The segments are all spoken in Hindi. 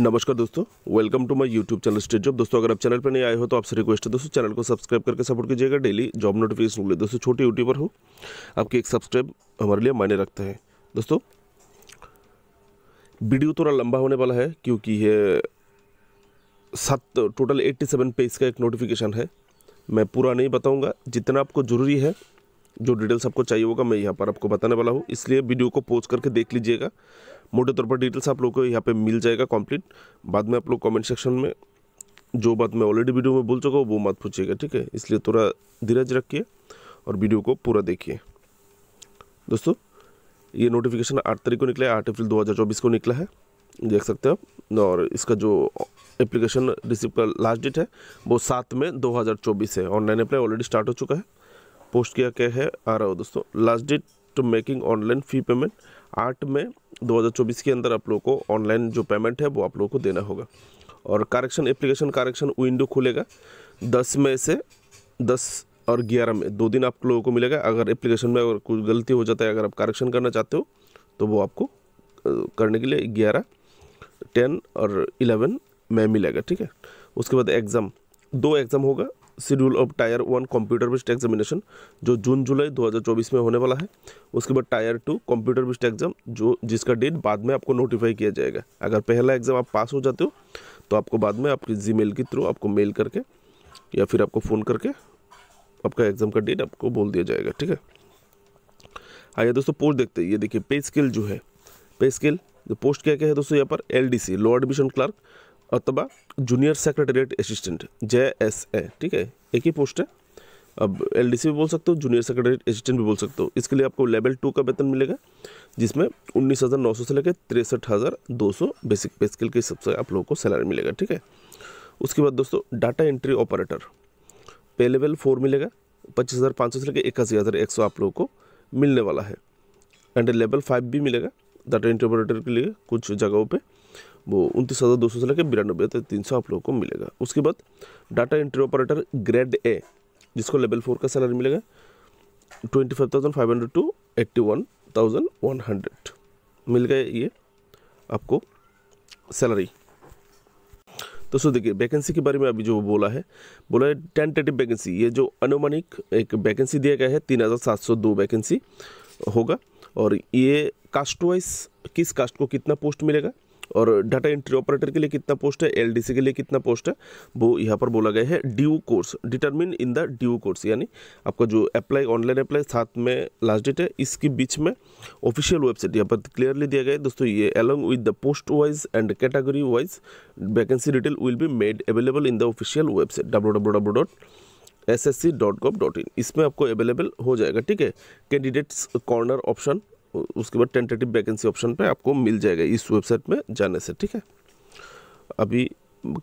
नमस्कार दोस्तों welcome to my YouTube channel state job दोस्तों अगर आप चैनल पर नहीं आए हो तो आपसे रिक्वेस्ट है दोस्तों चैनल को सब्सक्राइब करके सपोर्ट कीजिएगा डेली जॉब नोटिफिकेशन के लिए दोस्तों छोटे यूट्यूबर हो आपके एक सब्सक्राइब हमारे लिए मायने रखते हैं दोस्तों वीडियो थोड़ा लंबा होने वाला है क्योंकि ये सात टोटल एट्टी सेवन पेज का एक नोटिफिकेशन है मैं पूरा नहीं बताऊँगा जितना आपको ज़रूरी है जो डिटेल्स आपको चाहिए होगा मैं यहाँ पर आपको बताने वाला हूँ इसलिए वीडियो को पोज करके देख लीजिएगा मोटे तौर पर डिटेल्स आप लोग को यहाँ पे मिल जाएगा कंप्लीट बाद में आप लोग कमेंट सेक्शन में जो बात मैं ऑलरेडी वीडियो में बोल चुका हूँ वो मत पूछिएगा ठीक है इसलिए थोड़ा धीरज रखिए और वीडियो को पूरा देखिए दोस्तों ये नोटिफिकेशन आठ तारीख को निकला है आठ अप्रैल दो को निकला है देख सकते हो आप और इसका जो एप्लीकेशन रिसीव का लास्ट डेट है वो सात में 2024 है ऑनलाइन अप्लाई ऑलरेडी स्टार्ट हो चुका है पोस्ट किया क्या है आ रहा हो दोस्तों last date to making online fee payment आठ में 2024 के अंदर आप लोगों को ऑनलाइन जो पेमेंट है वो आप लोगों को देना होगा और करेक्शन एप्लीकेशन करेक्शन विंडो खुलेगा दस में से दस और ग्यारह में दो दिन आप लोगों को मिलेगा अगर एप्लीकेशन में अगर कुछ गलती हो जाता है अगर आप करेक्शन करना चाहते हो तो वो आपको करने के लिए ग्यारह टेन और इलेवन में मिलेगा ठीक है उसके बाद एग्ज़ाम दो एग्ज़ाम होगा schedule of tier one computer based examination जो जून जुलाई 2024 में होने वाला है उसके बाद tier two computer based exam जो जिसका डेट बाद में आपको नोटिफाई किया जाएगा अगर पहला एग्जाम आप पास हो जाते हो तो आपको बाद में आपकी जी के थ्रू आपको मेल करके या फिर आपको फ़ोन करके आपका एग्ज़ाम का डेट आपको बोल दिया जाएगा ठीक है आइए दोस्तों पोस्ट देखते हैं ये देखिए पे स्केल जो है पे स्केल जो पोस्ट क्या क्या है दोस्तों यहाँ पर L D C lower admission clerk अथवा junior secretariat assistant J S A ठीक है एक ही पोस्ट है अब एल भी बोल सकते हो जूनियर सेक्रेटरी असिस्टेंट भी बोल सकते हो इसके लिए आपको लेवल टू का वेतन मिलेगा जिसमें उन्नीस हज़ार नौ सौ से लेकर तिरसठ हज़ार दो सौ बेसिक पे स्किल के हिसाब से आप लोगों को सैलरी मिलेगा ठीक है उसके बाद दोस्तों data entry operator pay level four मिलेगा पच्चीस हज़ार पाँच सौ से लेकर इक्यासी हज़ार एक सौ आप लोगों को मिलने वाला है एंड लेवल फाइव भी मिलेगा डाटा एंट्री ऑपरेटर के लिए कुछ जगहों पर वो उनतीस हज़ार दो सौ से लेकर बिरानबे हज़ार तीन सौ आप लोगों को मिलेगा उसके बाद data entry operator grade A जिसको लेवल फोर का सैलरी मिलेगा twenty five thousand five hundred to eighty one thousand one hundred मिल गए ये आपको सैलरी तो सो देखिए वैकेंसी के बारे में अभी जो बोला है बोला है टेंटेटिव वैकेंसी ये जो अनुमानिक एक वैकेंसी दिया गया है तीन हज़ार सात सौ दो वैकेंसी होगा और ये कास्ट वाइज किस कास्ट को कितना पोस्ट मिलेगा और डाटा एंट्री ऑपरेटर के लिए कितना पोस्ट है एलडीसी के लिए कितना पोस्ट है वो यहाँ पर बोला गया है due course determine in the due course यानी आपका जो अप्लाई ऑनलाइन अप्लाई साथ में लास्ट डेट है इसके बीच में ऑफिशियल वेबसाइट यहाँ पर क्लियरली दिया गया है दोस्तों ये along with the post wise and category wise vacancy detail will be made available in the official website W W W dot S S C dot gov dot in इसमें आपको अवेलेबल हो जाएगा ठीक है कैंडिडेट्स कॉर्नर ऑप्शन उसके बाद टेंटेटिव वैकेंसी ऑप्शन पे आपको मिल जाएगा इस वेबसाइट में जाने से ठीक है अभी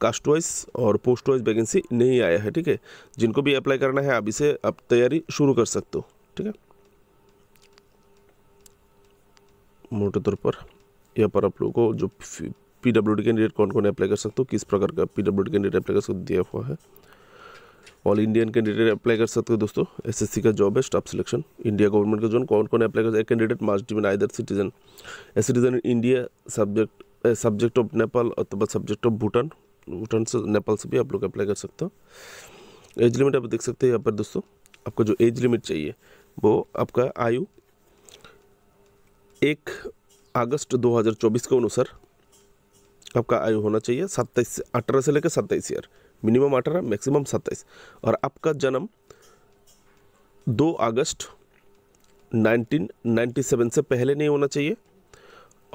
कास्ट वाइज और पोस्ट वाइज वैकेंसी नहीं आया है ठीक है जिनको भी अप्लाई करना है अभी से आप तैयारी शुरू कर सकते हो ठीक है मोटे तौर पर यहाँ पर आप लोगों को जो पी डब्ल्यू डी कैंडिडेट कौन कौन अप्लाई कर सकते हो किस प्रकार का P W D candidate apply कर सकते दिया हुआ है ऑल इंडियन कैंडिडेट अप्लाई कर सकते हो दोस्तों एसएससी का जॉब है स्टाफ सिलेक्शन इंडिया गवर्नमेंट का जोन कौन कौन अप्लाई कर सकते कैंडिडेट मास्ट डिमिन either citizen a citizen India subject subject of Nepal अथवा सब्जेक्ट ऑफ भूटान भूटान से नेपाल से भी आप लोग अप्लाई कर सकते हो एज लिमिट आप देख सकते हैं यहाँ पर दोस्तों आपका जो एज लिमिट चाहिए वो आपका आयु एक अगस्त 2024 के अनुसार आपका आयु होना चाहिए सत्ताईस से अठारह से लेकर सत्ताईस ईयर मिनिमम अठारह मैक्सिमम सत्ताईस और आपका जन्म दो अगस्त 1997 से पहले नहीं होना चाहिए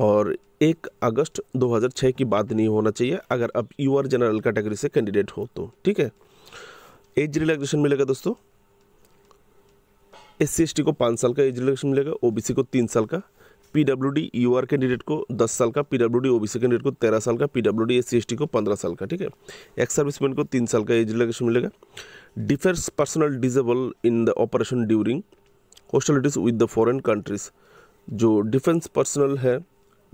और एक अगस्त 2006 की बात नहीं होना चाहिए अगर आप यू आर जनरल कैटेगरी से कैंडिडेट हो तो ठीक है एज रिलैक्सेशन मिलेगा दोस्तों एस सी को पाँच साल का एज रिलैक्सेशन मिलेगा ओबीसी को तीन साल का डी यू आर कैंडिडेट को दस साल का बी ओबीसी कैंडिडेट को तेरह साल का डी सी एस टी को पंद्रह साल का ठीक है एक्स सर्विसमैन को तीन साल का एज रिलेक्शन मिलेगा defence personnel disabled in the operation during hostilities with the foreign countries जो डिफेंस पर्सनल है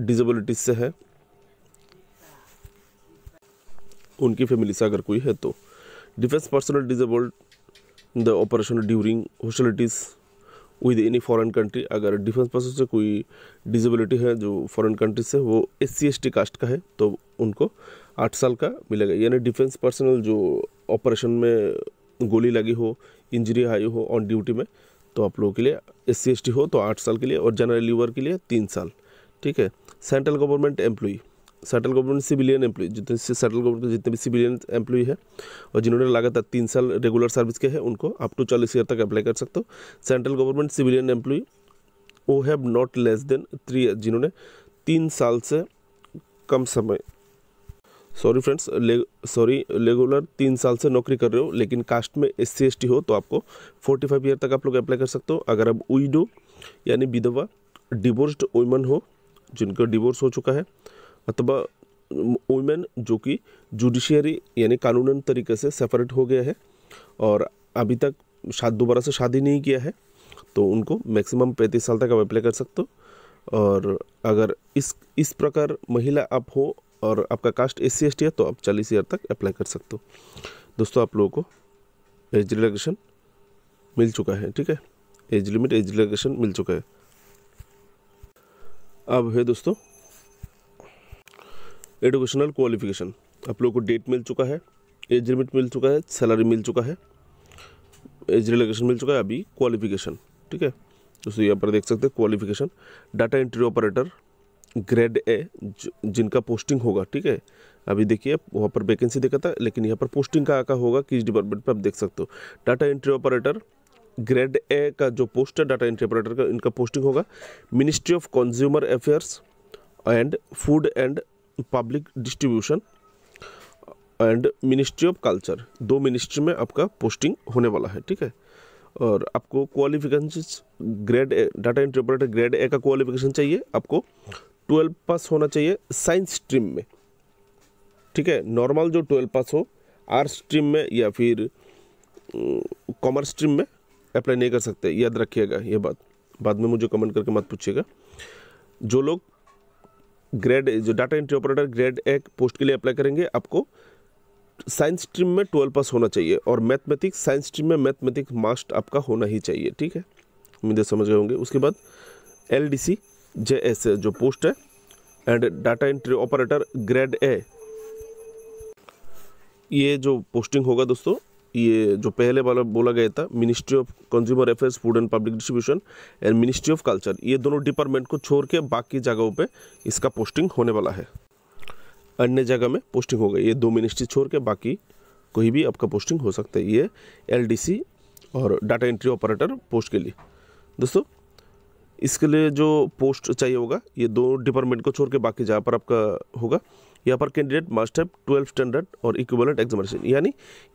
डिजेबिलिटीज से है उनकी फैमिली से अगर कोई है तो defence personnel disabled the operation during hostilities with any foreign country अगर डिफेंस पर्सन से कोई डिजेबिलिटी है जो फॉरेन कंट्री से वो एस सी कास्ट का है तो उनको आठ साल का मिलेगा यानी डिफेंस पर्सनल जो ऑपरेशन में गोली लगी हो इंजरी आई हो ऑन ड्यूटी में तो आप लोगों के लिए एस सी हो तो आठ साल के लिए और जनरल लीवर के लिए तीन साल ठीक है central government employee central government civilian employee जितने सेंट्रल गवर्नमेंट के जितने भी सिविलियन एम्प्लॉय है और जिन्होंने लगातार तीन साल रेगुलर सर्विस के हैं उनको अप टू चालीस ईयर तक अप्लाई कर सकते हो central government civilian employee who have not less than three जिन्होंने तीन साल से कम समय सॉरी फ्रेंड्स ले सॉरी रेगुलर तीन साल से नौकरी कर रहे हो लेकिन कास्ट में एस सी एस टी हो तो आपको फोर्टी फाइव ईयर तक आप लोग अप्लाई कर सकते हो अगर आप विडो यानी विधवा डिवोर्स्ड वुमन हो जिनका डिवोर्स हो चुका है अथवा वुमेन जो कि जुडिशियरी यानी कानूनन तरीके से सेपरेट हो गया है और अभी तक शादी दोबारा से शादी नहीं किया है तो उनको मैक्सिमम पैंतीस साल तक आप अप्लाई कर सकते हो और अगर इस इस प्रकार महिला आप हो और आपका कास्ट एस सी है तो आप चालीस ईयर तक अप्लाई कर सकते हो दोस्तों आप लोगों को एज रिलेक्शन मिल चुका है ठीक है एज लिमिट एज रिलेक्शन मिल चुका है अब है दोस्तों एडुकेशनल क्वालिफिकेशन आप लोगों को डेट मिल चुका है एज लिमिट मिल चुका है सैलरी मिल चुका है एज रिलेशन मिल चुका है अभी क्वालिफिकेशन ठीक है दोस्तों यहाँ पर देख सकते हैं qualification data entry operator grade A जिनका पोस्टिंग होगा ठीक है अभी देखिए वहाँ पर वैकेंसी देखा था लेकिन यहाँ पर पोस्टिंग का आका होगा किस डिपार्टमेंट पर आप देख सकते हो data entry operator grade A का जो पोस्ट है डाटा एंट्री ऑपरेटर का इनका पोस्टिंग होगा ministry of consumer affairs and food and public distribution and ministry of culture दो मिनिस्ट्री में आपका पोस्टिंग होने वाला है ठीक है और आपको qualification grade A data interpreter grade A का क्वालिफिकेशन चाहिए आपको ट्वेल्व पास होना चाहिए साइंस स्ट्रीम में ठीक है नॉर्मल जो ट्वेल्व पास हो आर्ट्स स्ट्रीम में या फिर कॉमर्स स्ट्रीम में अप्लाई नहीं कर सकते याद रखिएगा ये बात बाद में मुझे कमेंट करके मत पूछिएगा जो लोग ग्रेड जो डाटा एंट्री ऑपरेटर ग्रेड एक पोस्ट के लिए अप्लाई करेंगे आपको साइंस स्ट्रीम में ट्वेल्व पास होना चाहिए और मैथमेटिक्स साइंस स्ट्रीम में मैथमेटिक्स मास्ट आपका होना ही चाहिए ठीक है उम्मीद समझ गए होंगे उसके बाद L D C J S जो पोस्ट है and data entry operator grade A ये जो पोस्टिंग होगा दोस्तों ये जो पहले वाला बोला गया था ministry of consumer affairs food and public distribution and ministry of culture ये दोनों डिपार्टमेंट को छोड़ के बाकी जगहों पे इसका पोस्टिंग होने वाला है अन्य जगह में पोस्टिंग होगा ये दो मिनिस्ट्री छोड़ के बाकी कोई भी आपका पोस्टिंग हो सकता है ये एल और डाटा एंट्री ऑपरेटर पोस्ट के लिए दोस्तों इसके लिए जो पोस्ट चाहिए होगा ये दो डिपार्टमेंट को छोड़ के बाकी जहाँ पर आपका होगा यहाँ पर candidate must have twelve standard और इक्विवेलेंट एग्जामिनेशन यानी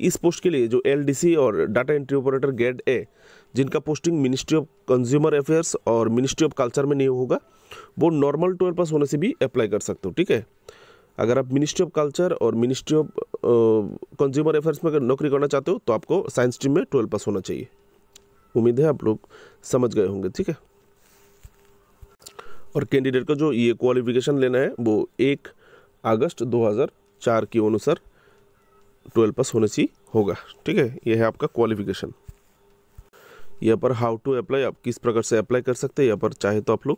इस पोस्ट के लिए जो एलडीसी और data entry operator grade A जिनका posting ministry of consumer affairs और मिनिस्ट्री ऑफ कल्चर में नहीं होगा वो नॉर्मल ट्वेल्व पास होने से भी अप्लाई कर सकते हो ठीक है अगर आप मिनिस्ट्री ऑफ कल्चर और मिनिस्ट्री ऑफ कंज्यूमर अफेयर्स में अगर नौकरी करना चाहते हो तो आपको साइंस स्ट्रीम में ट्वेल्व पास होना चाहिए उम्मीद है आप लोग समझ गए होंगे ठीक है और कैंडिडेट का जो ये क्वालिफिकेशन लेना है वो एक अगस्त 2004 के अनुसार ट्वेल्व पास होने से होगा ठीक है यह है आपका क्वालिफिकेशन यहाँ पर हाउ टू अप्लाई आप किस प्रकार से अप्लाई कर सकते हैं यहाँ पर चाहे तो आप लोग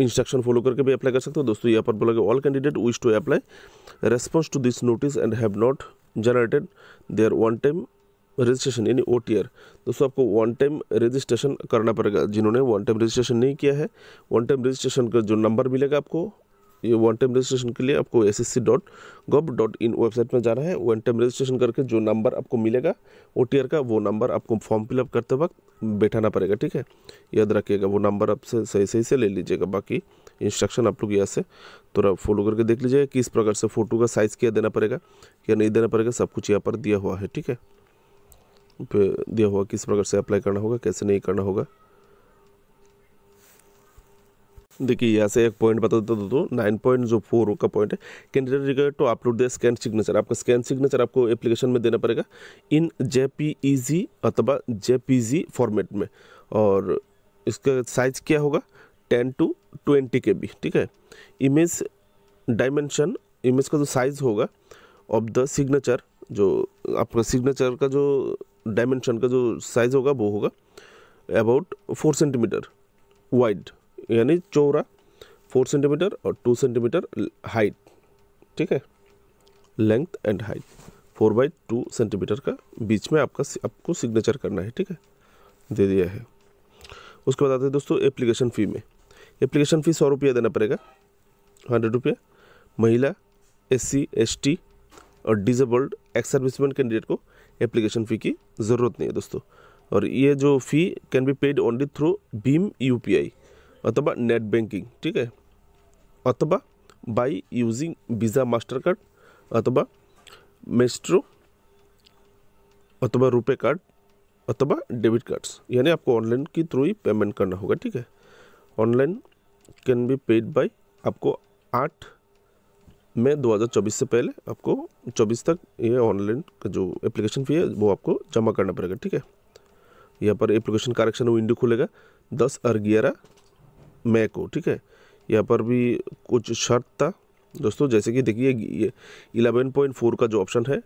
इंस्ट्रक्शन फॉलो करके भी अप्लाई कर सकते हो दोस्तों यहाँ पर बोला all candidate wish to apply response to this notice and have not generated their one time registration यानी ओ दोस्तों आपको वन टाइम रजिस्ट्रेशन करना पड़ेगा जिन्होंने वन टाइम रजिस्ट्रेशन नहीं किया है वन टाइम रजिस्ट्रेशन का जो नंबर मिलेगा आपको ये वन टाइम रजिस्ट्रेशन के लिए आपको S S C dot gov dot in website में जाना है वन टाइम रजिस्ट्रेशन करके जो नंबर आपको मिलेगा ओ टी आर का वो नंबर आपको फॉर्म फिलअप करते वक्त बैठाना पड़ेगा ठीक है याद रखिएगा वो नंबर आपसे सही सही से ले लीजिएगा बाकी इंस्ट्रक्शन आप लोग यहाँ से थोड़ा फॉलो करके देख लीजिएगा किस प्रकार से फ़ोटो का साइज़ क्या देना पड़ेगा या नहीं देना पड़ेगा सब कुछ यहाँ पर दिया हुआ है ठीक है दिया हुआ किस प्रकार से अप्लाई करना होगा कैसे नहीं करना होगा देखिए यहाँ से एक पॉइंट बता देता दोस्तों नाइन पॉइंट जो फोर का पॉइंट है candidate regard to upload the scan signature आपका स्कैन सिग्नेचर आपको एप्लीकेशन में देना पड़ेगा इन जे e अथवा जे फॉर्मेट में और इसका साइज क्या होगा ten to twenty K B ठीक है इमेज डायमेंशन इमेज का जो साइज़ होगा ऑफ द सिग्नेचर जो आपका सिग्नेचर का जो डायमेंशन का जो साइज़ होगा वो होगा अबाउट फोर सेंटीमीटर वाइड यानी चौड़ा फोर सेंटीमीटर और टू सेंटीमीटर हाइट ठीक है length and height four by two centimetre का बीच में आपका आपको सिग्नेचर करना है ठीक है दे दिया है उसके बाद आते हैं दोस्तों एप्लीकेशन फ़ी में एप्लीकेशन फ़ी सौ रुपया देना पड़ेगा हंड्रेड रुपया महिला एस सी एस टी और डिजेबल्ड एक्स सर्विसमैन कैंडिडेट को एप्लीकेशन फ़ी की ज़रूरत नहीं है दोस्तों और ये जो fee can be paid only through भीम यू अथवा नेट बैंकिंग ठीक है अथवा by using Visa master card अथवा मेस्ट्रो अथवा रुपे कार्ड अथवा डेबिट कार्ड्स यानी आपको ऑनलाइन के थ्रू ही पेमेंट करना होगा ठीक है online can be paid by आपको आठ मई चौबीस से पहले आपको 24 तक ये ऑनलाइन का जो एप्लीकेशन फ़ी है वो आपको जमा करना पड़ेगा ठीक है यहाँ पर एप्लीकेशन कारेक्शन विंडो खुलेगा दस और ग्यारह मई को ठीक है यहाँ पर भी कुछ शर्त था दोस्तों जैसे कि देखिए ये इलेवन पॉइंट फोर का जो ऑप्शन है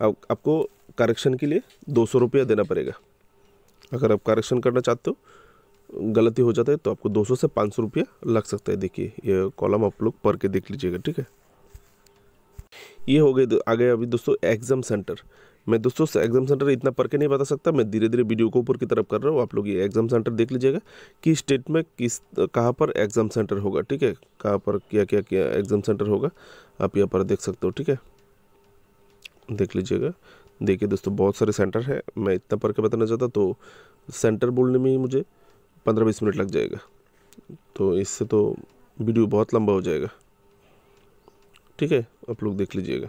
आप, आपको करेक्शन के लिए दो सौ रुपया देना पड़ेगा अगर आप करेक्शन करना चाहते हो गलती हो जाता है तो आपको दो सौ से पाँच सौ रुपया लग सकता है देखिए ये कॉलम आप लोग पढ़ के देख लीजिएगा ठीक है ये हो गए आ गए अभी दोस्तों एग्ज़ाम सेंटर मैं दोस्तों से एग्जाम सेंटर इतना पढ़ के नहीं बता सकता मैं धीरे धीरे वीडियो को ऊपर की तरफ कर रहा हूँ आप लोग ये एग्जाम सेंटर देख लीजिएगा कि स्टेट में किस कहाँ पर एग्जाम सेंटर होगा ठीक है कहाँ पर क्या क्या क्या एग्जाम सेंटर होगा आप यहाँ पर देख सकते हो ठीक है देख लीजिएगा देखिए दोस्तों बहुत सारे सेंटर है मैं इतना पढ़ के बताना चाहता तो सेंटर बोलने में ही मुझे पंद्रह बीस मिनट लग जाएगा तो इससे तो वीडियो बहुत लंबा हो जाएगा ठीक है आप लोग देख लीजिएगा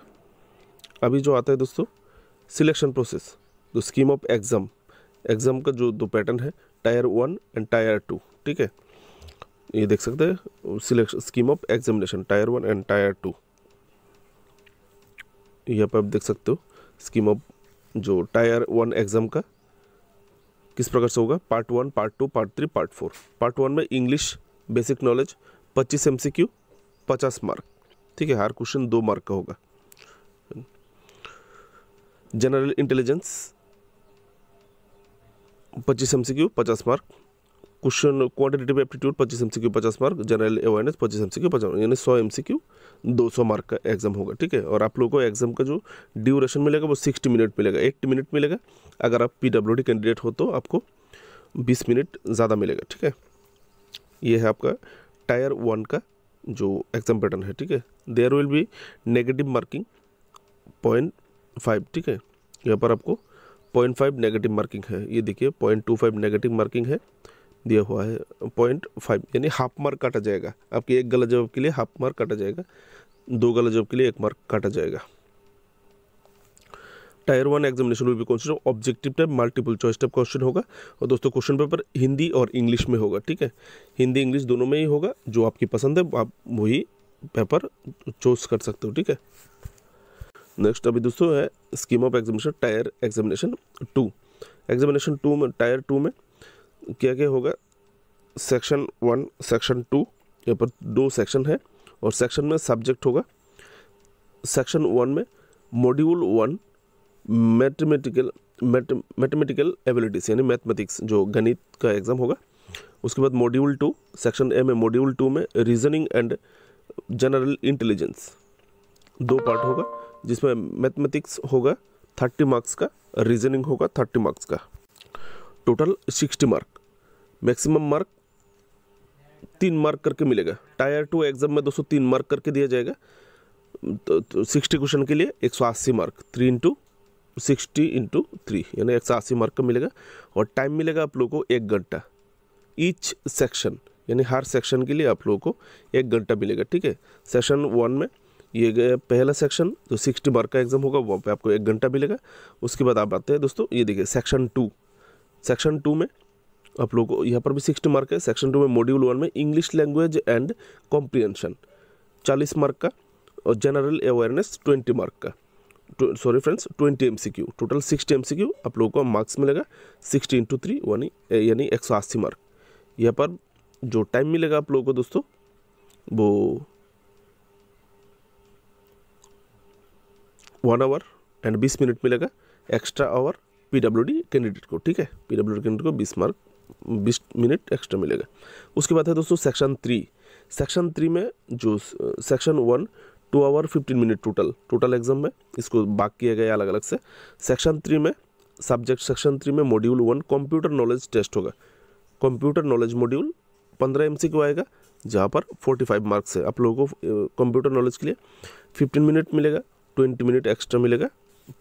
अभी जो आता है दोस्तों selection process the scheme of exam exam का जो दो पैटर्न है tier one and tier two ठीक है ये देख सकते हैं selection scheme of examination tier one and tier two यहाँ पर आप देख सकते हो स्कीम ऑफ जो टायर वन एग्ज़ाम का किस प्रकार से होगा part one part two part three part four part one में इंग्लिश बेसिक नॉलेज पच्चीस एम सी क्यू पचास मार्क ठीक है हर क्वेश्चन दो मार्क का होगा जनरल इंटेलिजेंस पच्चीस एम सी क्यू पचास मार्क क्वेश्चन क्वांटिटेटिव एप्टीट्यूड पच्चीस एम सी क्यू पचास मार्क जनरल अवेयरनेस पच्चीस एम सी क्यू पचास यानी सौ एम सी क्यू दो सौ मार्क का एग्जाम होगा ठीक है और आप लोगों को एग्जाम का जो ड्यूरेशन मिलेगा वो सिक्सटी मिनट मिलेगा एट्टी मिनट मिलेगा अगर आप पी डब्ल्यू डी कैंडिडेट हो तो आपको बीस मिनट ज़्यादा मिलेगा ठीक है ये है आपका टायर वन का जो एग्जाम पैटर्न है ठीक है there will be negative marking point five ठीक है यहाँ पर आपको पॉइंट फाइव नेगेटिव मार्किंग है ये देखिए point two five negative marking है दिया हुआ है पॉइंट फाइव यानी हाफ मार्क काटा जाएगा आपके एक गलत जवाब के लिए हाफ मार्क काटा जाएगा दो गलत जवाब के लिए एक मार्क काटा जाएगा tier one examination will be consider objective type multiple choice type question होगा और दोस्तों क्वेश्चन पेपर हिंदी और इंग्लिश में होगा ठीक है हिंदी इंग्लिश दोनों में ही होगा जो आपकी पसंद है आप वही पेपर चूज कर सकते हो ठीक है नेक्स्ट अभी दोस्तों है scheme of examination tier examination two examination two में टायर टू में क्या क्या होगा सेक्शन वन सेक्शन टू यहाँ पर दो सेक्शन है और सेक्शन में सब्जेक्ट होगा सेक्शन वन में module one mathematical mathematical abilities यानी मैथमेटिक्स जो गणित का एग्ज़ाम होगा उसके बाद मॉड्यूल टू सेक्शन ए में मॉड्यूल टू में रीजनिंग एंड जनरल इंटेलिजेंस दो पार्ट होगा जिसमें मैथमेटिक्स होगा थर्टी मार्क्स का रीजनिंग होगा थर्टी मार्क्स का total sixty mark maximum mark तीन मार्क करके मिलेगा टायर टू एग्जाम में तीन मार्क करके दिया जाएगा तो सिक्सटी तो क्वेश्चन के लिए एक सौ अस्सी mark three into sixty into three यानी एक सौ अस्सी मार्क का मिलेगा और टाइम मिलेगा आप लोगों को एक घंटा ईच सेक्शन यानी हर सेक्शन के लिए आप लोगों को एक घंटा मिलेगा ठीक है सेशन वन में ये गया पहला सेक्शन जो सिक्सटी मार्क का एग्ज़ाम होगा वहाँ पे आपको एक घंटा मिलेगा उसके बाद आप आते हैं दोस्तों ये देखिए सेक्शन टू सेक्शन टू में आप लोगों को यहाँ पर भी सिक्सटी मार्क है सेक्शन टू में मॉड्यूल वन में इंग्लिश लैंग्वेज एंड कॉम्प्रीहेंशन चालीस मार्क का और जनरल अवेयरनेस ट्वेंटी मार्क का sorry friends twenty M total sixty M आप लोगों को मार्क्स मिलेगा सिक्सटी इंटू थ्री यानी एक सौ अस्सी मार्क यहाँ पर जो टाइम मिलेगा आप लोगों को दोस्तों वो वन आवर एंड बीस मिनट मिलेगा एक्स्ट्रा आवर पी कैंडिडेट को ठीक है पी कैंडिडेट को बीस मार्क बीस मिनट एक्स्ट्रा मिलेगा उसके बाद है दोस्तों सेक्शन थ्री सेक्शन थ्री में जो section one two hour fifteen minute total total exam में इसको बाक किया गया अलग अलग से सेक्शन थ्री में सब्जेक्ट सेक्शन थ्री में module one computer knowledge test होगा कंप्यूटर नॉलेज मॉड्यूल पंद्रह एम आएगा जहाँ पर फोर्टी फाइव मार्क्स है आप लोगों को कंप्यूटर नॉलेज के लिए फिफ्टीन मिनट मिलेगा ट्वेंटी मिनट एक्स्ट्रा मिलेगा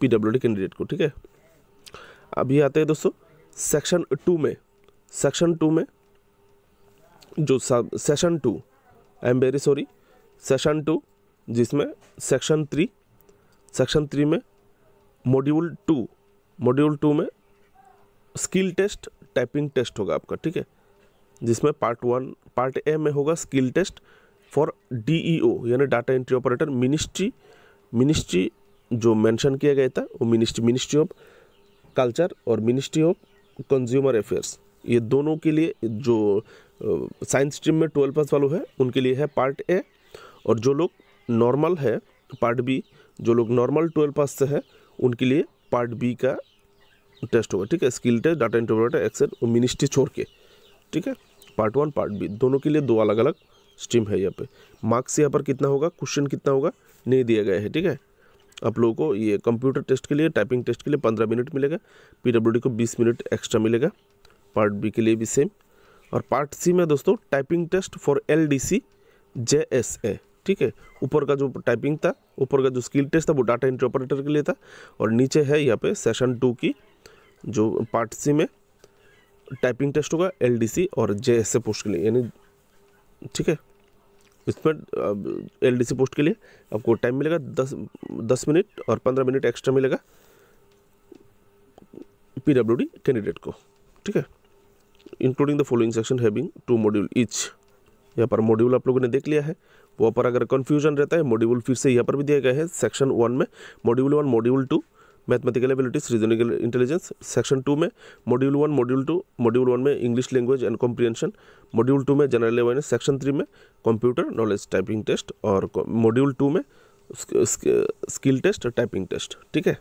पी कैंडिडेट को ठीक है अभी आते हैं दोस्तों सेक्शन टू में सेक्शन टू में जो session two I am very sorry session two जिसमें सेक्शन थ्री सेक्शन थ्री में मॉड्यूल टू मॉड्यूल टू में स्किल टेस्ट टाइपिंग टेस्ट होगा आपका ठीक है जिसमें पार्ट वन पार्ट ए में होगा skill test for D E O यानी data entry operator ministry ministry जो मेंशन किया गया था वो मिनिस्ट्री मिनिस्ट्री ऑफ कल्चर और मिनिस्ट्री ऑफ कंज्यूमर अफेयर्स ये दोनों के लिए जो साइंस स्ट्रीम में ट्वेल्व पास वालों है उनके लिए है पार्ट ए और जो लोग नॉर्मल है पार्ट बी जो लोग नॉर्मल ट्वेल्व पास से है उनके लिए पार्ट बी का टेस्ट होगा ठीक है skill test data interview excel और मिनिस्ट्री छोड़ के ठीक है पार्ट वन पार्ट बी दोनों के लिए दो अलग अलग स्ट्रीम है यहाँ पे मार्क्स यहाँ पर कितना होगा क्वेश्चन कितना होगा नहीं दिया गया है ठीक है आप लोगों को ये कंप्यूटर टेस्ट के लिए टाइपिंग टेस्ट के लिए पंद्रह मिनट मिलेगा पी को बीस मिनट एक्स्ट्रा मिलेगा पार्ट बी के लिए भी सेम और पार्ट सी में दोस्तों typing test for L D C J S A ठीक है ऊपर का जो टाइपिंग था ऊपर का जो स्किल टेस्ट था वो डाटा एंट्री ऑपरेटर के लिए था और नीचे है यहाँ पे सेशन टू की जो पार्ट सी में टाइपिंग टेस्ट होगा एल और जे एस ए पोस्ट के लिए यानी ठीक है इसमें एल डी सी पोस्ट के लिए आपको टाइम मिलेगा दस दस मिनट और पंद्रह मिनट एक्स्ट्रा मिलेगा पी डब्ल्यू डी कैंडिडेट को ठीक है including the following section having two module each यहाँ पर मॉड्यूल आप लोगों ने देख लिया है वहाँ पर अगर कन्फ्यूजन रहता है मॉड्यूल फिर से यहाँ पर भी दिया गया है सेक्शन वन में module one module two mathematical abilities reasoning intelligence section two में module one module two module one में English language and comprehension module two में जनरल अवेयरनेस सेक्शन थ्री में कंप्यूटर नॉलेज टाइपिंग टेस्ट और मॉड्यूल टू में स्किल टेस्ट और टाइपिंग टेस्ट ठीक है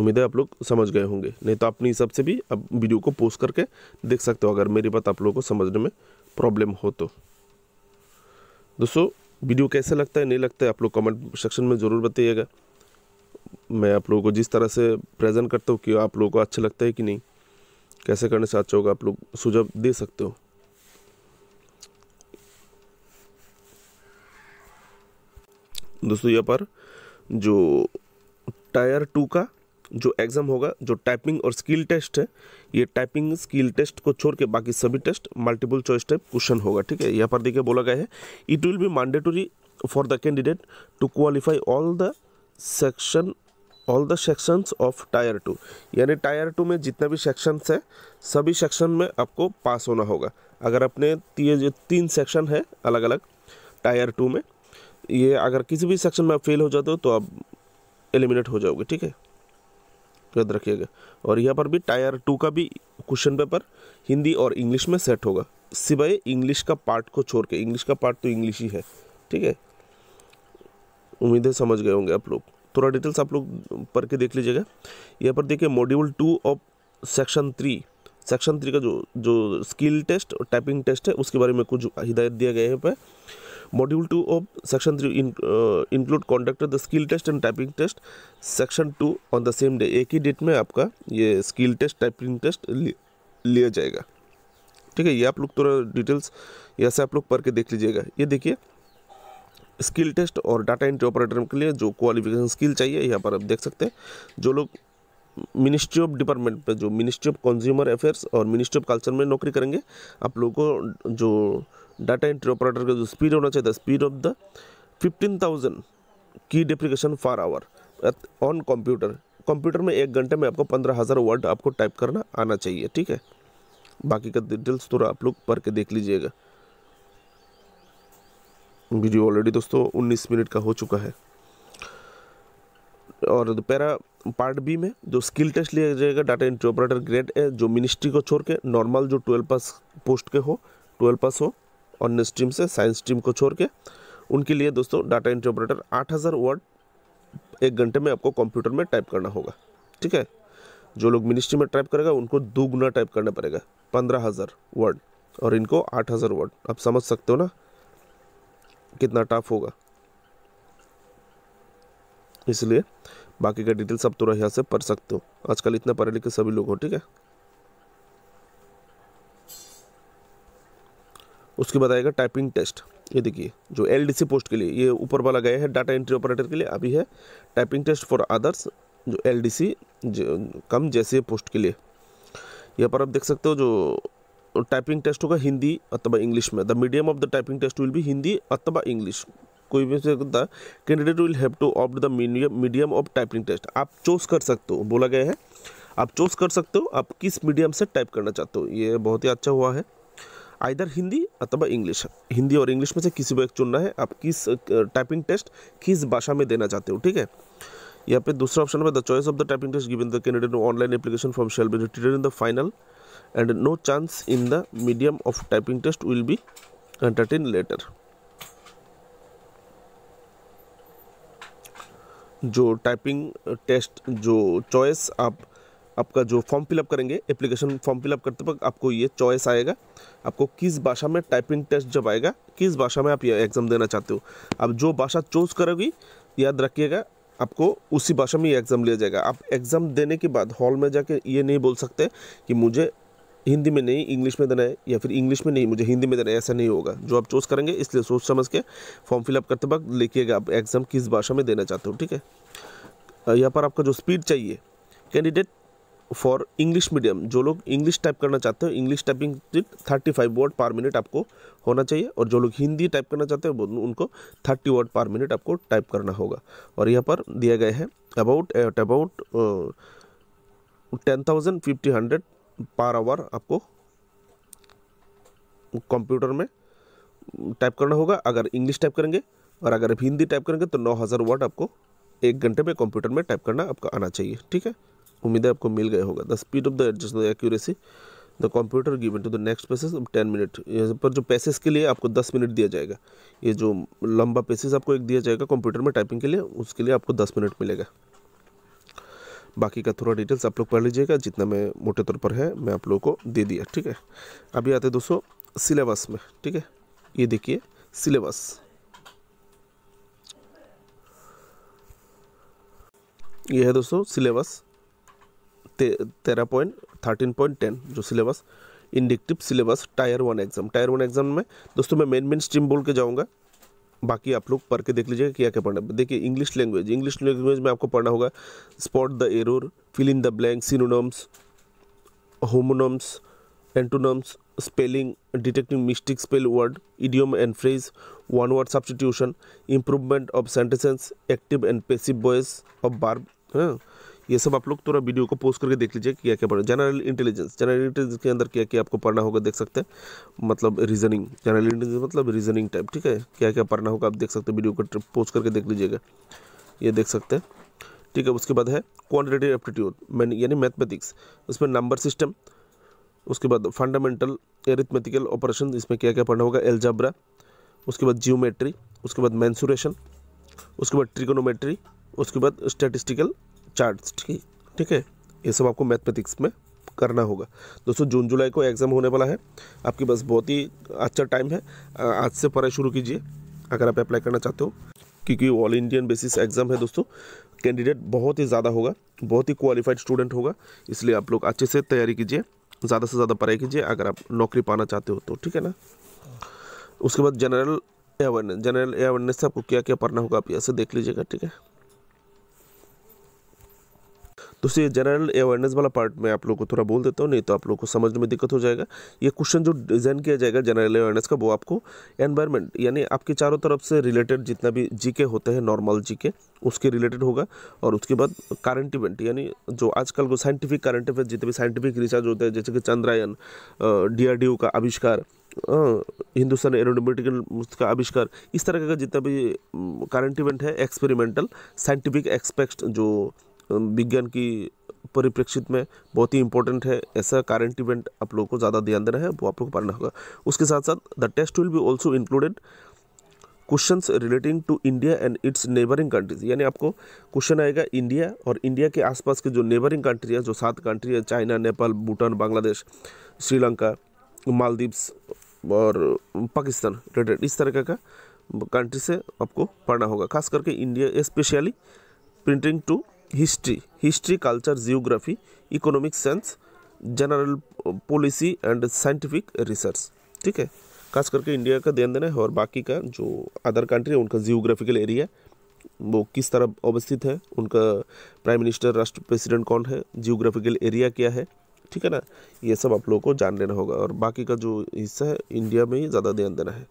उम्मीद है आप लोग समझ गए होंगे नहीं तो अपने हिसाब से भी आप वीडियो को पोस्ट करके देख सकते हो अगर मेरी बात आप लोगों को समझने में प्रॉब्लम हो तो दोस्तों वीडियो कैसे लगता है नहीं लगता है आप लोग कमेंट सेक्शन में ज़रूर बताइएगा मैं आप लोगों को जिस तरह से प्रेजेंट करता हूँ कि आप लोगों को अच्छा लगता है कि नहीं कैसे करने से अच्छा होगा आप लोग सुझाव दे सकते हो दोस्तों यहाँ पर जो टायर टू का जो एग्ज़ाम होगा जो टाइपिंग और स्किल टेस्ट है ये टाइपिंग स्किल टेस्ट को छोड़ के बाकी सभी test multiple choice type question होगा ठीक है यहाँ पर देखिए बोला गया है it will be mandatory for the candidate to qualify all the section all the sections of tier two यानी टायर टू में जितना भी सेक्शंस है सभी सेक्शन में आपको पास होना होगा अगर अपने ये जो तीन सेक्शन है अलग अलग टायर टू में ये अगर किसी भी सेक्शन में आप फेल हो जाते हो तो आप एलिमिनेट हो जाओगे ठीक है याद रखिएगा और यहाँ पर भी टायर टू का भी क्वेश्चन पेपर हिंदी और इंग्लिश में सेट होगा सिवाय इंग्लिश का पार्ट को छोड़ के इंग्लिश का पार्ट तो इंग्लिश ही है ठीक है उम्मीदें समझ गए होंगे आप लोग थोड़ा डिटेल्स आप लोग पढ़ के देख लीजिएगा यहाँ पर देखिए module two of section three section three का जो जो स्किल टेस्ट और टाइपिंग टेस्ट है उसके बारे में कुछ हिदायत दिया गया है यहाँ पर module two of section three include conductor the skill test and typing test section two on the same day एक ही डेट में आपका ये स्किल टेस्ट टाइपिंग टेस्ट लिया जाएगा ठीक है ये आप लोग थोड़ा डिटेल्स यहाँ से आप लोग पढ़ के देख लीजिएगा ये देखिए स्किल टेस्ट और डाटा एंट्री ऑपरेटर के लिए जो क्वालिफिकेशन स्किल चाहिए यहाँ पर आप देख सकते हैं जो लोग मिनिस्ट्री ऑफ डिपार्टमेंट पे जो मिनिस्ट्री ऑफ कंज्यूमर अफेयर्स और मिनिस्ट्री ऑफ कल्चर में नौकरी करेंगे आप लोगों को जो डाटा एंट्री ऑपरेटर का जो स्पीड होना चाहिए speed of the fifteen thousand key duplication for hour on computer computer में एक घंटे में आपको पंद्रह हज़ार वर्ड आपको टाइप करना आना चाहिए ठीक है बाकी का डिटेल्स थोड़ा आप लोग पढ़ के देख लीजिएगा वीडियो ऑलरेडी दोस्तों 19 मिनट का हो चुका है और दोपहरा पार्ट बी में जो स्किल टेस्ट लिया जाएगा data entry operator grade A जो मिनिस्ट्री को छोड़ के नॉर्मल जो ट्वेल्व पास पोस्ट के हो ट्वेल्व पास हो अन्य स्ट्रीम से साइंस स्ट्रीम को छोड़ के उनके लिए दोस्तों डाटा एंट्री ऑपरेटर आठ हज़ार वर्ड एक घंटे में आपको कंप्यूटर में टाइप करना होगा ठीक है जो लोग मिनिस्ट्री में टाइप करेगा उनको दो गुना टाइप करना पड़ेगा पंद्रह हज़ार वर्ड और इनको आठ हज़ार वर्ड आप समझ सकते हो ना कितना टफ होगा इसलिए बाकी का डिटेल्स आप थोड़ा यहाँ से पढ़ सकते हो आजकल इतना पढ़े लिखे सभी लोग हो ठीक है उसके बाद आएगा टाइपिंग टेस्ट ये देखिए जो एलडीसी पोस्ट के लिए ये ऊपर वाला गया है डाटा एंट्री ऑपरेटर के लिए अभी है टाइपिंग टेस्ट फॉर अदर्स जो एलडीसी कम जैसे पोस्ट के लिए यहाँ पर आप देख सकते हो जो टाइपिंग टेस्ट होगा हिंदी अथवा इंग्लिश में the medium of the typing test will भी हिंदी अथवा इंग्लिश कोई भी the candidate will have to opt the medium of typing test आप चूज कर सकते हो बोला गया है आप चूज कर सकते हो आप किस मीडियम से टाइप करना चाहते हो ये बहुत ही अच्छा हुआ है आइधर हिंदी अथवा इंग्लिश हिंदी और इंग्लिश में से किसी को एक चुनना है आप किस टाइपिंग टेस्ट किस भाषा में देना चाहते हो ठीक है यहाँ पे दूसरा ऑप्शन है the choice of the typing test given the candidate online application form shall be retained in the final and no chance in the medium of typing test will be entertained later जो टाइपिंग टेस्ट uh, जो चॉइस आप आपका जो फॉर्म फिलअप करेंगे एप्लीकेशन फॉर्म फिलअप करते वक्त आपको ये चॉइस आएगा आपको किस भाषा में टाइपिंग टेस्ट जब आएगा किस भाषा में आप ये एग्ज़ाम देना चाहते हो आप जो भाषा चूज़ करोगी याद रखिएगा आपको उसी भाषा में ये एग्ज़ाम लिया जाएगा आप एग्ज़ाम देने के बाद हॉल में जाके ये नहीं बोल सकते कि मुझे हिंदी में नहीं इंग्लिश में देना है या फिर इंग्लिश में नहीं मुझे हिंदी में देना है ऐसा नहीं होगा जो आप चूज़ करेंगे इसलिए सोच समझ के फॉर्म फिलअप करते वक्त लिखिएगा आप एग्ज़ाम किस भाषा में देना चाहते हो ठीक है यहाँ पर आपका जो स्पीड चाहिए कैंडिडेट फॉर इंग्लिश मीडियम जो लोग इंग्लिश टाइप करना चाहते हो English typing thirty five word per minute आपको होना चाहिए और जो लोग हिंदी टाइप करना चाहते हो उनको थर्टी वर्ड पर मिनट आपको टाइप करना होगा और यहाँ पर दिया गया है about eight about ten thousand fifty hundred per hour आपको कंप्यूटर में टाइप करना होगा अगर इंग्लिश टाइप करेंगे और अगर हिंदी टाइप करेंगे तो नौ हज़ार वर्ड आपको एक घंटे में कंप्यूटर में टाइप करना आपका आना चाहिए ठीक है उम्मीद है आपको मिल गया होगा the speed of the adjust the accuracy the computer given to the next passage ten minute पर जो पैसेज के लिए आपको दस मिनट दिया जाएगा ये जो लंबा पैसेज आपको एक दिया जाएगा कंप्यूटर में टाइपिंग के लिए उसके लिए आपको दस मिनट मिलेगा बाकी का थोड़ा डिटेल्स आप लोग पढ़ लीजिएगा जितना मैं मोटे तौर पर है मैं आप लोगों को दे दिया ठीक है अभी आते दोस्तों सिलेबस में ठीक है ये देखिए सिलेबस ये है दोस्तों सिलेबस ते, तेरह पॉइंट थर्टीन पॉइंट टेन जो syllabus indicative syllabus tier one exam tier one exam में दोस्तों मैं मेन मेन स्ट्रीम बोल के जाऊँगा बाकी आप लोग पढ़ के देख लीजिएगा क्या क्या पढ़ना देखिए इंग्लिश लैंग्वेज इंग्लिश लैंग्वेज में आपको पढ़ना होगा spot the error fill in the blank synonyms homonyms antonyms spelling detecting mistake spell word and phrase one word substitution substitution of of active and passive voice of verb verb हाँ। ये सब आप लोग थोड़ा वीडियो को पोस्ट करके देख लीजिए क्या क्या पढ़ा जनरल इंटेलिजेंस जनरल इंटेलिजेंस के अंदर क्या क्या आपको पढ़ना होगा देख सकते हैं मतलब रीजनिंग जनरल इंटेलिजेंस मतलब रीजनिंग टाइप ठीक है क्या क्या पढ़ना होगा आप देख सकते हैं वीडियो को पोस्ट करके देख लीजिएगा ये देख सकते हैं ठीक है उसके बाद है क्वान्टिटेटिव एप्टीट्यूड मैंने यानी मैथमेटिक्स उसमें नंबर सिस्टम उसके बाद फंडामेंटल एरिथमेटिकल ऑपरेशन इसमें क्या क्या पढ़ना होगा एल्जाब्रा उसके बाद जियोमेट्री उसके बाद मैंसूरेशन उसके बाद ट्रिकोनोमेट्री उसके बाद स्टैटिस्टिकल चार्ट ठीक ठीक है ये सब आपको मैथमेटिक्स में करना होगा दोस्तों जून जुलाई को एग्ज़ाम होने वाला है आपके पास बहुत ही अच्छा टाइम है आज से पढ़ाई शुरू कीजिए अगर आप अप्लाई करना चाहते हो क्योंकि ऑल इंडियन बेसिस एग्ज़ाम है दोस्तों कैंडिडेट बहुत ही ज़्यादा होगा बहुत ही क्वालिफाइड स्टूडेंट होगा इसलिए आप लोग अच्छे से तैयारी कीजिए ज़्यादा से ज़्यादा पढ़ाई कीजिए अगर आप नौकरी पाना चाहते हो तो ठीक है ना उसके बाद जनरल अवेयरनेस जनरल अवेयरनेस से आपको क्या क्या पढ़ना होगा आप यहाँ से देख लीजिएगा ठीक है तो ये जनरल अवेयरनेस वाला पार्ट मैं आप लोग को थोड़ा बोल देता हूँ नहीं तो आप लोग को समझने में दिक्कत हो जाएगा ये क्वेश्चन जो डिज़ाइन किया जाएगा जनरल अवेयरनेस का वो आपको एनवायरमेंट यानी आपके चारों तरफ से रिलेटेड जितना भी जीके होते हैं नॉर्मल जीके उसके रिलेटेड होगा और उसके बाद करंट इवेंट यानी जो आजकल को साइंटिफिक करंट इवेंट जितने भी साइंटिफिक रिसर्च होते हैं जैसे कि चंद्रयान डी का आविष्कार हिंदुस्तान एरोनोमेटिकल का आविष्कार इस तरह का जितना भी करंट इवेंट है एक्सपेरिमेंटल साइंटिफिक एक्सपेक्ट जो विज्ञान की परिप्रेक्षित में बहुत ही इंपॉर्टेंट है ऐसा करंट इवेंट आप लोगों को ज़्यादा ध्यान देना है वो आप लोग को पढ़ना होगा उसके साथ साथ the test will be also included question relating to India and its neighbouring countries यानी आपको क्वेश्चन आएगा इंडिया और इंडिया के आसपास के जो नेबरिंग कंट्री है जो सात कंट्री है चाइना नेपाल भूटान बांग्लादेश श्रीलंका मालदीव्स और पाकिस्तान रिलेटेड इस तरह का कंट्री से आपको पढ़ना होगा खास करके India specially pertaining to history history culture geography economic sense general policy and scientific research ठीक है खास करके इंडिया का ध्यान देना है और बाकी का जो अदर कंट्री है उनका जियोग्राफिकल एरिया वो किस तरह अवस्थित है उनका प्राइम मिनिस्टर राष्ट्र प्रेसिडेंट कौन है जियोग्राफिकल एरिया क्या है ठीक है ना ये सब आप लोगों को जान लेना होगा और बाकी का जो हिस्सा है इंडिया में ही ज़्यादा ध्यान देना है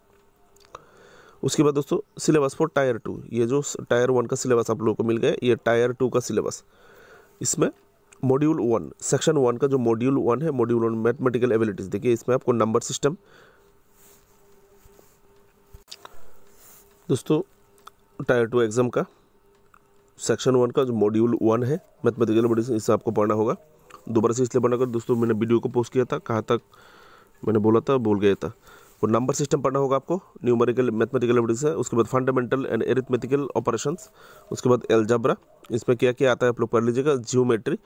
उसके बाद दोस्तों सिलेबस फॉर टायर टू ये जो टायर वन का सिलेबस आप लोगों को मिल गया ये टायर टू का सिलेबस इसमें मॉड्यूल वन सेक्शन वन का जो मॉड्यूल वन है मॉड्यूल वन मैथमेटिकल एबिलिटीज़ देखिए इसमें आपको नंबर सिस्टम दोस्तों टायर टू एग्ज़ाम का सेक्शन वन का जो मॉड्यूल वन है मैथमेटिकल एबिलिटीज इससे आपको पढ़ना होगा दोबारा से इसलिए बनाकर दोस्तों मैंने वीडियो को पोस्ट किया था कहाँ तक मैंने बोला था बोल गया था वो नंबर सिस्टम पढ़ना होगा आपको न्यूमेरिकल मैथमेटिकल एबिलिटी है उसके बाद फंडामेंटल एंड एरिथमेटिकल ऑपरेशन उसके बाद एल्जाब्रा इसमें क्या क्या आता है आप लोग पढ़ लीजिएगा geometry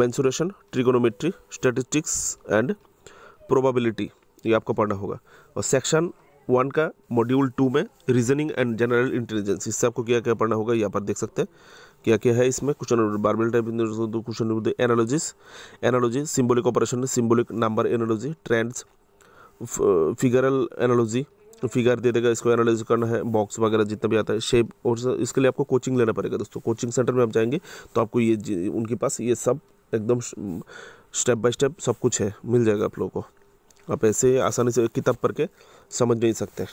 mensuration trigonometry statistics and probability ये आपको पढ़ना होगा और सेक्शन वन का मॉड्यूल टू में रीजनिंग एंड जनरल इंटेलिजेंस इससे आपको क्या क्या पढ़ना होगा यहाँ पर देख सकते हैं क्या क्या है इसमें question verbal type question analogies analogy symbolic operation symbolic number analogy trends figural analogy figure दे देगा इसको एनालाइज करना है बॉक्स वगैरह जितना भी आता है शेप और इसके लिए आपको कोचिंग लेना पड़ेगा दोस्तों कोचिंग सेंटर में आप जाएंगे तो आपको ये उनके पास ये सब एकदम स्टेप बाय स्टेप सब कुछ है मिल जाएगा आप लोगों को आप ऐसे आसानी से किताब पढ़ के समझ नहीं सकते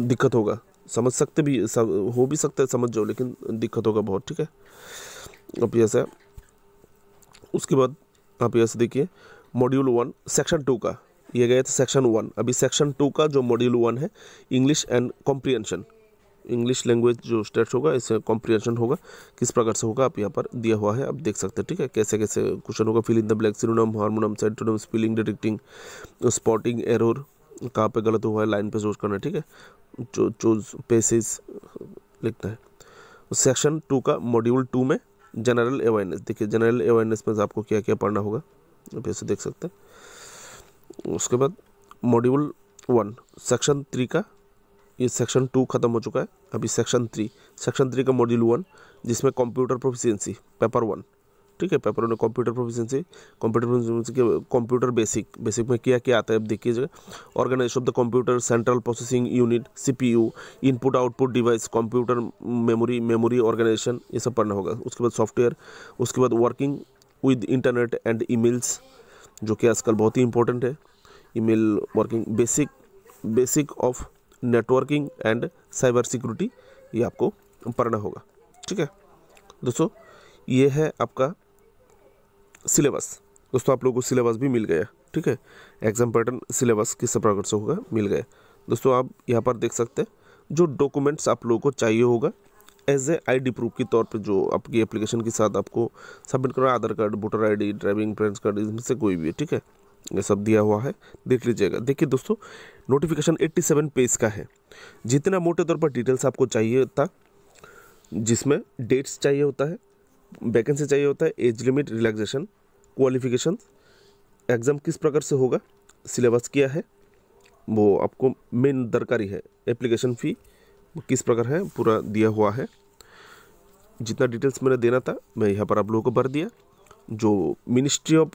दिक्कत होगा समझ सकते भी सब हो भी सकता है समझ जाओ लेकिन दिक्कत होगा बहुत ठीक है आप ऐसा उसके बाद आप ऐसे देखिए मॉड्यूल वन सेक्शन टू का ये गए थे सेक्शन वन अभी सेक्शन टू का जो मॉड्यूल वन है English and comprehension English language जो स्टेट्स होगा इससे कॉम्प्रीहेंशन होगा किस प्रकार से होगा आप यहाँ पर दिया हुआ है आप देख सकते हैं ठीक है कैसे कैसे क्वेश्चन होगा fill in the blank synonym homonym antonym spelling detecting spotting error कहाँ पे गलत हुआ है लाइन पे सोच करना है ठीक है जो चूज पेसिस लिखना है सेक्शन टू का मॉड्यूल टू में जनरल अवेयरनेस देखिए जनरल अवेयरनेस में आपको क्या क्या पढ़ना होगा आप ऐसे देख सकते हैं उसके बाद मॉड्यूल वन सेक्शन थ्री का ये सेक्शन टू ख़त्म हो चुका है अभी सेक्शन थ्री सेक्शन थ्री का मॉड्यूल वन जिसमें कंप्यूटर प्रोफिशियंसी पेपर वन ठीक है paper one computer proficiency computer proficiency के कंप्यूटर बेसिक बेसिक में क्या क्या आता है अब देखिए organize of the computer central processing unit C input output device computer memory memory organization ये सब पढ़ना होगा उसके बाद सॉफ्टवेयर उसके बाद working with internet and emails जो कि आजकल बहुत ही इंपॉर्टेंट है email working basic basic of networking and cyber security ये आपको पढ़ना होगा ठीक है दोस्तों ये है आपका सिलेबस दोस्तों आप लोगों को सिलेबस भी मिल गया ठीक है एग्जाम पैटर्न सिलेबस किस प्रकार से होगा मिल गया दोस्तों आप यहाँ पर देख सकते हैं जो डॉक्यूमेंट्स आप लोगों को चाहिए होगा एज ए आईडी प्रूफ के तौर पे जो आपकी एप्लीकेशन के साथ आपको सबमिट करना Aadhaar card voter ID driving friends card इसमें से कोई भी है ठीक है ये सब दिया हुआ है देख लीजिएगा देखिए दोस्तों नोटिफिकेशन 87 पेज का है जितना मोटे तौर पर डिटेल्स आपको चाहिए होता जिसमें डेट्स चाहिए होता है वैकेंसी चाहिए होता है age limit relaxation qualification exam किस प्रकार से होगा सिलेबस किया है वो आपको मेन दरकारी है एप्लीकेशन फ़ी किस प्रकार है पूरा दिया हुआ है जितना डिटेल्स मैंने देना था मैं यहाँ पर आप लोगों को भर दिया जो मिनिस्ट्री ऑफ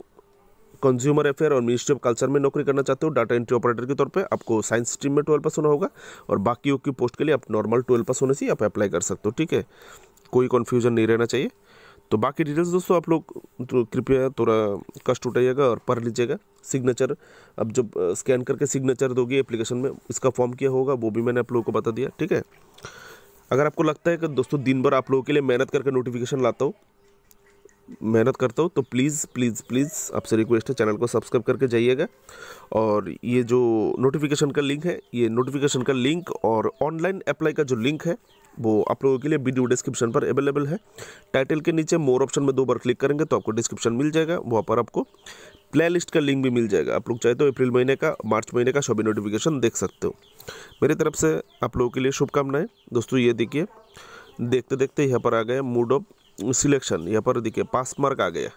कंज्यूमर अफेयर और मिनिस्ट्री ऑफ कल्चर में नौकरी करना चाहते हो डाटा एंट्री ऑपरेटर के तौर पे आपको साइंस स्ट्रीम में ट्वेल्व पास होना होगा और बाकी की पोस्ट के लिए आप नॉर्मल ट्वेल्व पास होने से आप अप्लाई कर सकते हो ठीक है कोई कन्फ्यूजन नहीं रहना चाहिए तो बाकी डिटेल्स दोस्तों आप लोग तो कृपया थोड़ा कष्ट उठाइएगा और पढ़ लीजिएगा सिग्नेचर अब जब स्कैन करके सिग्नेचर दोगे एप्लीकेशन में इसका फॉर्म क्या होगा वो भी मैंने आप लोगों को बता दिया ठीक है अगर आपको लगता है कि दोस्तों दिन भर आप लोगों के लिए मेहनत करके नोटिफिकेशन लाता हूँ मेहनत करता हूँ तो प्लीज़ प्लीज़ प्लीज़ आपसे रिक्वेस्ट है चैनल को सब्सक्राइब करके जाइएगा और ये जो नोटिफिकेशन का लिंक है ये नोटिफिकेशन का लिंक और ऑनलाइन अप्लाई का जो लिंक है वो आप लोगों के लिए वीडियो डिस्क्रिप्शन पर अवेलेबल है टाइटल के नीचे मोर ऑप्शन में दो बार क्लिक करेंगे तो आपको डिस्क्रिप्शन मिल जाएगा वहाँ पर आपको प्ले लिस्ट का लिंक भी मिल जाएगा आप लोग चाहे तो अप्रैल महीने का मार्च महीने का सभी नोटिफिकेशन देख सकते हो मेरी तरफ से आप लोगों के लिए शुभकामनाएं दोस्तों ये देखिए देखते देखते यहाँ पर आ गए मूड ऑफ सिलेक्शन यहाँ पर देखिए पास मार्क आ गया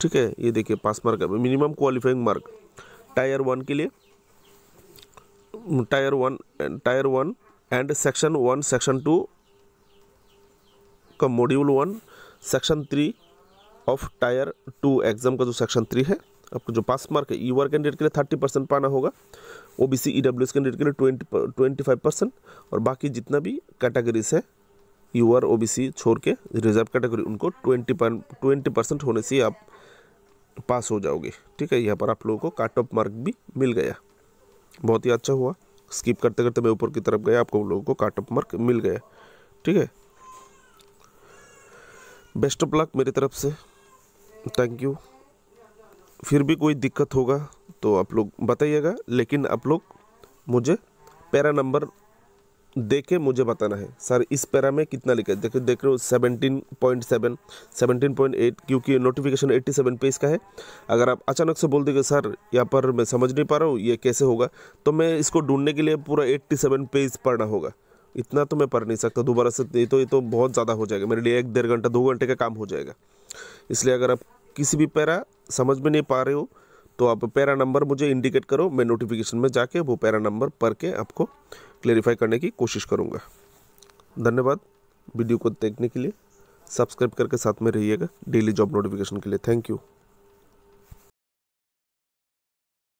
ठीक है ये देखिए pass mark minimum qualifying mark tier one के लिए tier one tier one and section one section two का module one section three of tier two exam का जो सेक्शन थ्री है आपको जो पास मार्क है यूआर e कैंडिडेट के लिए थर्टी परसेंट पाना होगा O B C E W S candidate के लिए ट्वेंटी ट्वेंटी फाइव परसेंट और बाकी जितना भी कैटेगरीज है U R O B C छोड़ के रिजर्व कैटेगरी उनको ट्वेंटी ट्वेंटी परसेंट होने से आप पास हो जाओगे ठीक है यहाँ पर आप लोगों को काट ऑफ मार्क भी मिल गया बहुत ही अच्छा हुआ स्किप करते करते मैं ऊपर की तरफ गया आपको लोगों को काटअप मार्क मिल गया ठीक है बेस्ट ऑफ लक मेरी तरफ से थैंक यू फिर भी कोई दिक्कत होगा तो आप लोग बताइएगा लेकिन आप लोग मुझे पैरा नंबर देखे मुझे बताना है सर इस पैरा में कितना लिखा है देखो देख रहे हो seventeen point seven seventeen point eight क्योंकि नोटिफिकेशन एट्टी सेवन पे इसका है अगर आप अचानक से बोल दोगे सर यहाँ पर मैं समझ नहीं पा रहा हूँ ये कैसे होगा तो मैं इसको ढूंढने के लिए पूरा एट्टी सेवन पेज पढ़ना होगा इतना तो मैं पढ़ नहीं सकता दोबारा से ये तो ये तो बहुत ज़्यादा हो जाएगा मेरे लिए एक डेढ़ घंटा दो घंटे का काम हो जाएगा इसलिए अगर आप किसी भी पैरा समझ में नहीं पा रहे हो तो आप पैरा नंबर मुझे इंडिकेट करो मैं नोटिफिकेशन में जाके वो पैरा नंबर पढ़ के आपको क्लेरिफाई करने की कोशिश करूँगा धन्यवाद वीडियो को देखने के लिए सब्सक्राइब करके साथ में रहिएगा डेली जॉब नोटिफिकेशन के लिए थैंक यू